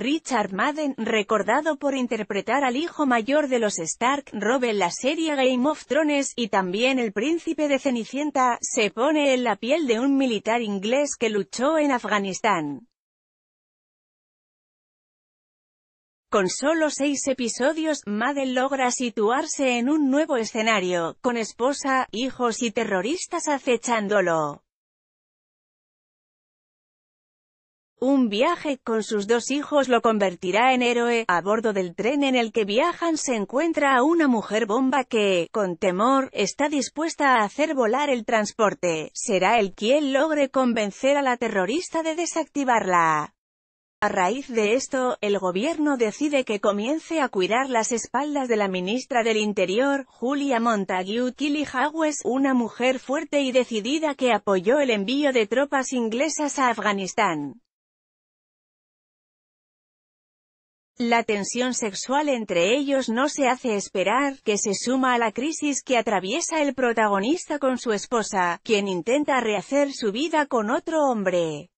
Richard Madden, recordado por interpretar al hijo mayor de los Stark, Rob en la serie Game of Thrones, y también el príncipe de Cenicienta, se pone en la piel de un militar inglés que luchó en Afganistán. Con solo seis episodios, Madden logra situarse en un nuevo escenario, con esposa, hijos y terroristas acechándolo. Un viaje con sus dos hijos lo convertirá en héroe. A bordo del tren en el que viajan se encuentra a una mujer bomba que, con temor, está dispuesta a hacer volar el transporte. Será el quien logre convencer a la terrorista de desactivarla. A raíz de esto, el gobierno decide que comience a cuidar las espaldas de la ministra del Interior, Julia montagu Kili Hawes, una mujer fuerte y decidida que apoyó el envío de tropas inglesas a Afganistán. La tensión sexual entre ellos no se hace esperar, que se suma a la crisis que atraviesa el protagonista con su esposa, quien intenta rehacer su vida con otro hombre.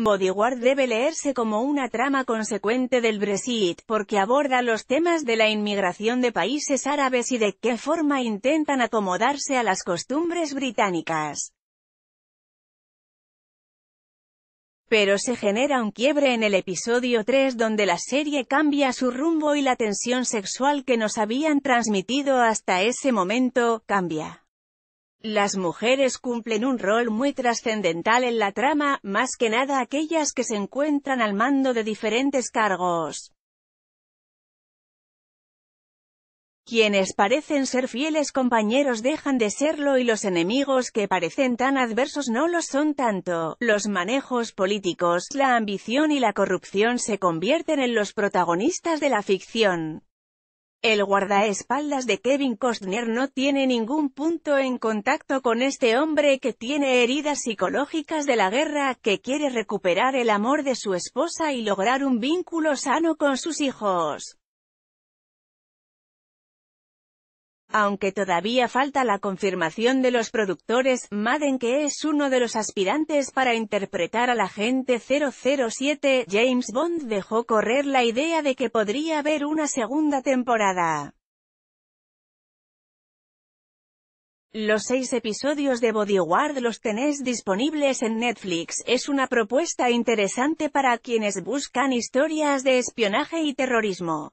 Bodyguard debe leerse como una trama consecuente del Brexit, porque aborda los temas de la inmigración de países árabes y de qué forma intentan acomodarse a las costumbres británicas. Pero se genera un quiebre en el episodio 3 donde la serie cambia su rumbo y la tensión sexual que nos habían transmitido hasta ese momento, cambia. Las mujeres cumplen un rol muy trascendental en la trama, más que nada aquellas que se encuentran al mando de diferentes cargos. Quienes parecen ser fieles compañeros dejan de serlo y los enemigos que parecen tan adversos no lo son tanto. Los manejos políticos, la ambición y la corrupción se convierten en los protagonistas de la ficción. El guardaespaldas de Kevin Costner no tiene ningún punto en contacto con este hombre que tiene heridas psicológicas de la guerra, que quiere recuperar el amor de su esposa y lograr un vínculo sano con sus hijos. Aunque todavía falta la confirmación de los productores, Madden que es uno de los aspirantes para interpretar a la gente 007, James Bond dejó correr la idea de que podría haber una segunda temporada. Los seis episodios de Bodyguard los tenés disponibles en Netflix, es una propuesta interesante para quienes buscan historias de espionaje y terrorismo.